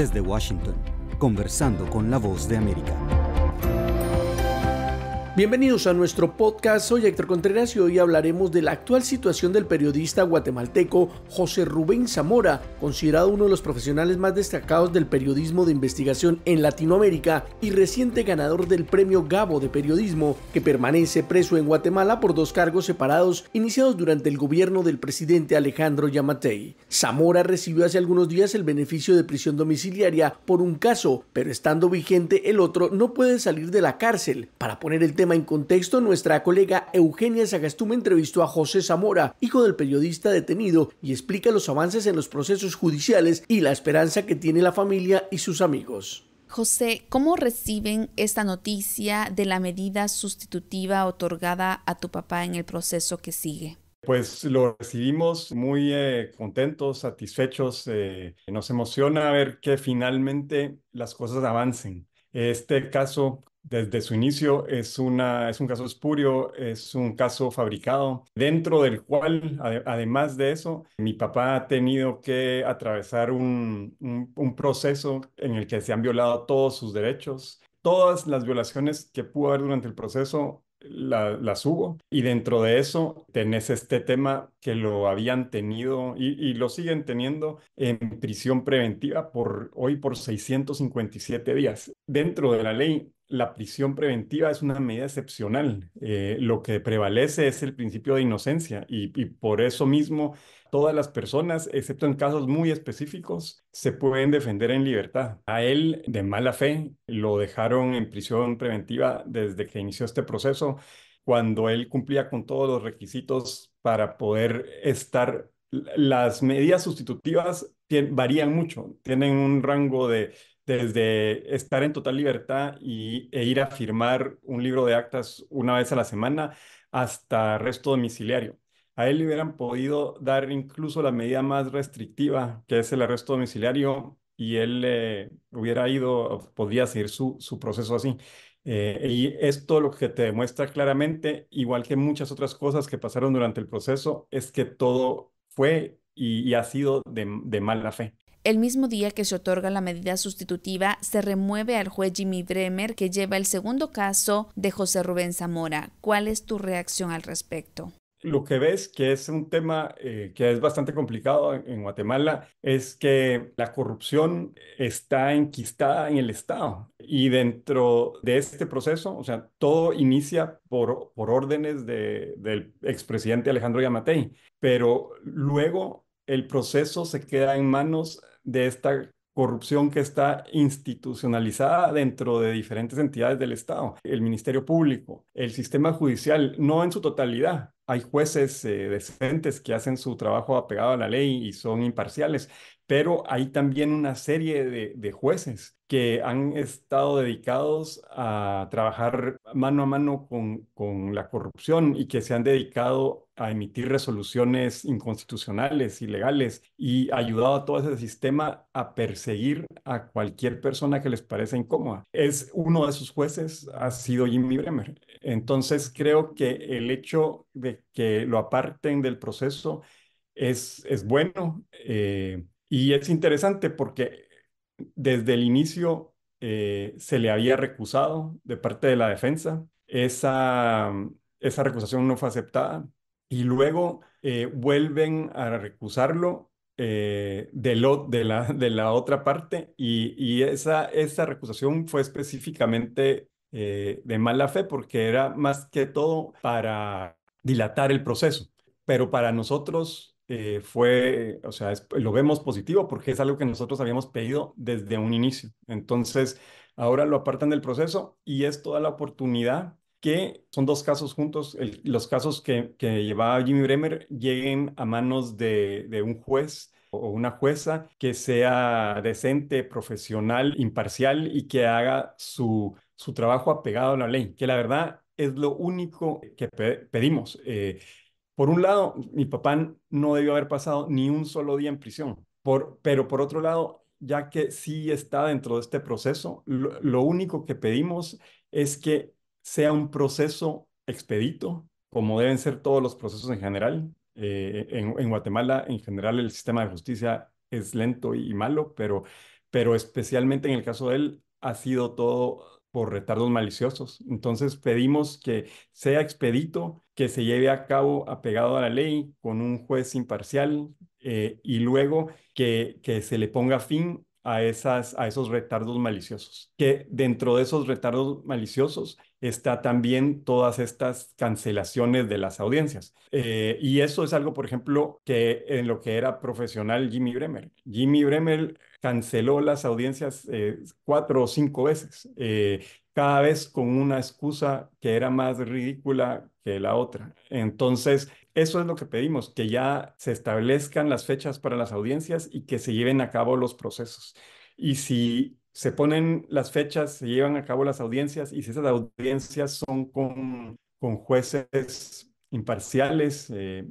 desde Washington, conversando con la voz de América. Bienvenidos a nuestro podcast, soy Héctor Contreras y hoy hablaremos de la actual situación del periodista guatemalteco José Rubén Zamora, considerado uno de los profesionales más destacados del periodismo de investigación en Latinoamérica y reciente ganador del premio Gabo de Periodismo, que permanece preso en Guatemala por dos cargos separados iniciados durante el gobierno del presidente Alejandro Yamatei. Zamora recibió hace algunos días el beneficio de prisión domiciliaria por un caso, pero estando vigente el otro no puede salir de la cárcel. Para poner el tema en contexto, nuestra colega Eugenia Sagastume entrevistó a José Zamora, hijo del periodista detenido, y explica los avances en los procesos judiciales y la esperanza que tiene la familia y sus amigos. José, ¿cómo reciben esta noticia de la medida sustitutiva otorgada a tu papá en el proceso que sigue? Pues lo recibimos muy eh, contentos, satisfechos. Eh, nos emociona ver que finalmente las cosas avancen. Este caso, desde su inicio es, una, es un caso espurio, es un caso fabricado, dentro del cual, además de eso, mi papá ha tenido que atravesar un, un, proceso en el que se han violado todos sus derechos. Todas las violaciones que pudo haber durante el proceso la, las hubo. Y dentro de eso tenés este tema que lo habían tenido y, lo siguen teniendo en prisión preventiva por hoy por 657 días. Dentro de la ley la prisión preventiva es una medida excepcional. Eh, lo que prevalece es el principio de inocencia y, y, por eso mismo todas las personas, excepto en casos muy específicos, se pueden defender en libertad. A él, de mala fe, lo dejaron en prisión preventiva desde que inició este proceso, cuando él cumplía con todos los requisitos para poder estar. Las medidas sustitutivas varían mucho, tienen un rango de desde estar en total libertad y, e ir a firmar un libro de actas una vez a la semana hasta arresto domiciliario. A él le hubieran podido dar incluso la medida más restrictiva, que es el arresto domiciliario, y él eh, hubiera ido, podría seguir su, su proceso así. Eh, y esto lo que te demuestra claramente, igual que muchas otras cosas que pasaron durante el proceso, es que todo fue y, ha sido de mala fe. El mismo día que se otorga la medida sustitutiva, se remueve al juez Jimmy Bremer, que lleva el segundo caso de José Rubén Zamora. ¿Cuál es tu reacción al respecto? Lo que ves que es un tema eh, que es bastante complicado en Guatemala es que la corrupción está enquistada en el Estado y dentro de este proceso, o sea, todo inicia por, órdenes del expresidente Alejandro Yamatei, pero luego el proceso se queda en manos de esta corrupción que está institucionalizada dentro de diferentes entidades del Estado, el Ministerio Público, el sistema judicial, no en su totalidad. Hay jueces eh, decentes que hacen su trabajo apegado a la ley y son imparciales, pero hay también una serie de, jueces que han estado dedicados a trabajar mano a mano con, con la corrupción y que se han dedicado a emitir resoluciones inconstitucionales, ilegales, y ayudado a todo ese sistema a perseguir a cualquier persona que les parezca incómoda. Es uno de sus jueces, ha sido Jimmy Bremer. Entonces creo que el hecho de que lo aparten del proceso es, es bueno. Eh, y es interesante porque desde el inicio eh, se le había recusado de parte de la defensa. Esa, mm, esa recusación no fue aceptada y luego eh, vuelven a recusarlo eh, de, lo, de, la, de la otra parte y, y esa, esa recusación fue específicamente de mala fe porque era más que todo para dilatar el proceso. Pero para nosotros eh, fue, o sea, lo vemos positivo porque es algo que nosotros habíamos pedido desde un inicio. Entonces, ahora lo apartan del proceso y es toda la oportunidad que son dos casos juntos, los casos que, que, llevaba Jimmy Bremer lleguen a manos de, un juez o una jueza que sea decente, profesional, imparcial y que haga su, su trabajo apegado a la ley, que la verdad es lo único que pedimos. Eh, por un lado, mi papá no debió haber pasado ni un solo día en prisión, pero por otro lado, ya que sí está dentro de este proceso, lo, único que pedimos es que sea un proceso expedito, como deben ser todos los procesos en general. Eh, en, Guatemala, en general, el sistema de justicia es lento y, malo, pero, pero especialmente en el caso de él, ha sido todo por retardos maliciosos. Entonces pedimos que sea expedito, que se lleve a cabo apegado a la ley con un juez imparcial eh, y luego que, que se le ponga fin a, esas, a esos retardos maliciosos. Que dentro de esos retardos maliciosos está también todas estas cancelaciones de las audiencias. Eh, y eso es algo, por ejemplo, que en lo que era profesional Jimmy Bremer. Jimmy Bremer canceló las audiencias eh, cuatro o cinco veces, eh, cada vez con una excusa que era más ridícula que la otra. Entonces, eso es lo que pedimos, que ya se establezcan las fechas para las audiencias y que se lleven a cabo los procesos. Y si se ponen las fechas, se llevan a cabo las audiencias y si esas audiencias son con, con jueces imparciales, eh,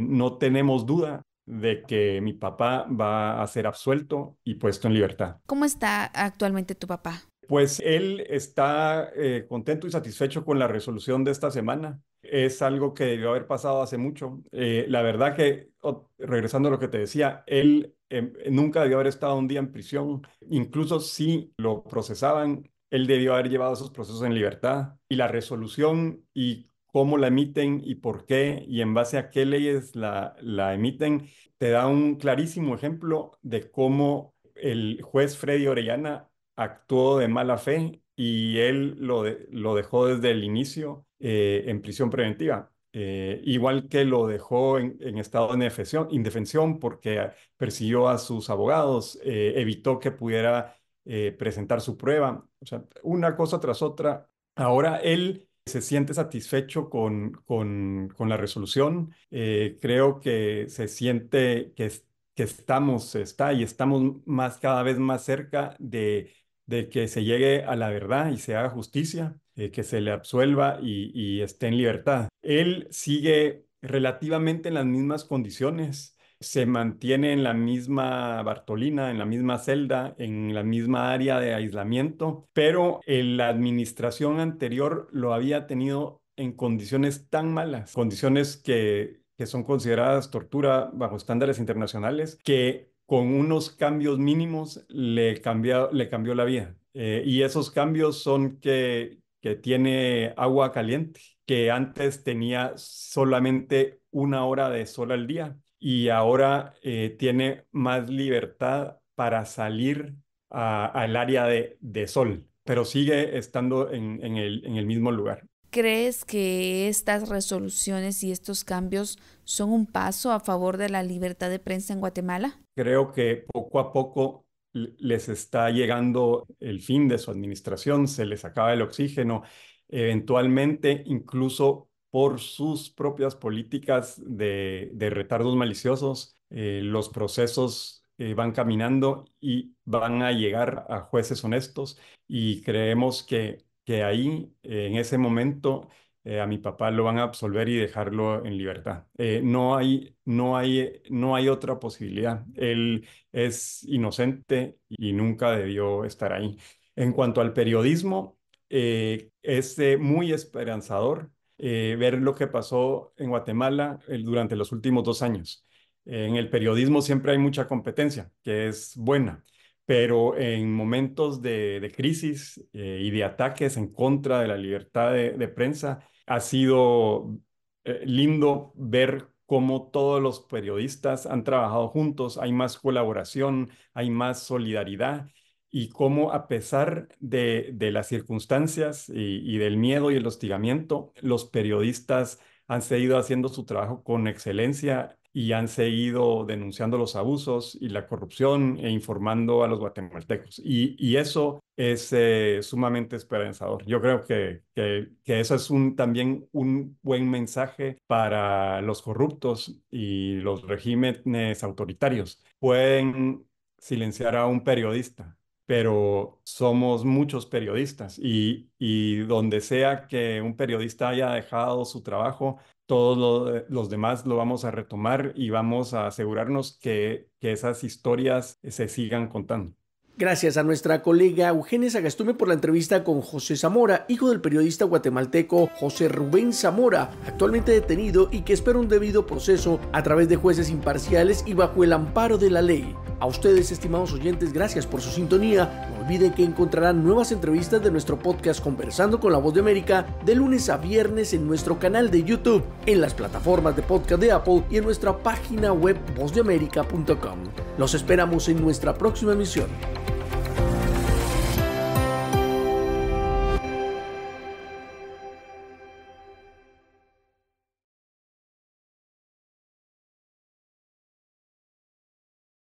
no tenemos duda de que mi papá va a ser absuelto y puesto en libertad. ¿Cómo está actualmente tu papá? Pues él está eh, contento y satisfecho con la resolución de esta semana. Es algo que debió haber pasado hace mucho. Eh, la verdad que, regresando a lo que te decía, él em, nunca debió haber estado un día en prisión. Incluso si lo procesaban, él debió haber llevado esos procesos en libertad. Y la resolución y cómo la emiten y por qué y en base a qué leyes la, la emiten, te da un clarísimo ejemplo de cómo el juez Freddy Orellana actuó de mala fe y él lo, lo dejó desde el inicio eh, en prisión preventiva. Eh, igual que lo dejó en, estado de indefensión, indefensión, porque persiguió a sus abogados, eh, evitó que pudiera presentar su prueba, o sea, una cosa tras otra. Ahora él se siente satisfecho con, con, la resolución. Eh, creo que se siente que, que estamos, está y estamos más cada vez más cerca de, de que se llegue a la verdad y se haga justicia, eh, que se le absuelva y, y esté en libertad. Él sigue relativamente en las mismas condiciones se mantiene en la misma Bartolina, en la misma celda, en la misma área de aislamiento, pero la administración anterior lo había tenido en condiciones tan malas, condiciones que, son consideradas tortura bajo estándares internacionales, que con unos cambios mínimos le, cambió la vida. Eh, y esos cambios son que tiene agua caliente, que antes tenía solamente una hora de sol al día y ahora eh, tiene más libertad para salir al área de, sol, pero sigue estando en el mismo lugar. ¿Crees que estas resoluciones y estos cambios son un paso a favor de la libertad de prensa en Guatemala? Creo que poco a poco les está llegando el fin de su administración, se les acaba el oxígeno. Eventualmente, incluso por sus propias políticas de, retardos maliciosos, eh, los procesos eh, van caminando y van a llegar a jueces honestos y creemos que, que ahí, en ese momento, eh, a mi papá lo van a absolver y dejarlo en libertad. no, hay, no, hay, no hay otra posibilidad. Él es inocente y nunca debió estar ahí. En cuanto al periodismo, es muy esperanzador eh, ver lo que pasó en Guatemala eh, durante los últimos dos años. En el periodismo siempre hay mucha competencia, que es buena, pero en momentos de, crisis eh, y de ataques en contra de la libertad de prensa, ha sido lindo ver cómo todos los periodistas han trabajado juntos, hay más colaboración, hay más solidaridad y cómo a pesar de, las circunstancias y, del miedo y el hostigamiento, los periodistas han seguido haciendo su trabajo con excelencia y han seguido denunciando los abusos y la corrupción e informando a los guatemaltecos. Y, eso es eh, sumamente esperanzador. Yo creo que, que, eso es un, también un buen mensaje para los corruptos y los regímenes autoritarios. Pueden silenciar a un periodista, pero somos muchos periodistas y, donde sea que un periodista haya dejado su trabajo, todos eh, los demás lo vamos a retomar y vamos a asegurarnos que, que esas historias se sigan contando. Gracias a nuestra colega Eugenia Sagastume por la entrevista con José Zamora, hijo del periodista guatemalteco José Rubén Zamora, actualmente detenido y que espera un debido proceso a través de jueces imparciales y bajo el amparo de la ley. A ustedes, estimados oyentes, gracias por su sintonía. No olviden que encontrarán nuevas entrevistas de nuestro podcast Conversando con la Voz de América de lunes a viernes en nuestro canal de YouTube, en las plataformas de podcast de Apple y en nuestra página web vozdeamerica.com. Los esperamos en nuestra próxima emisión.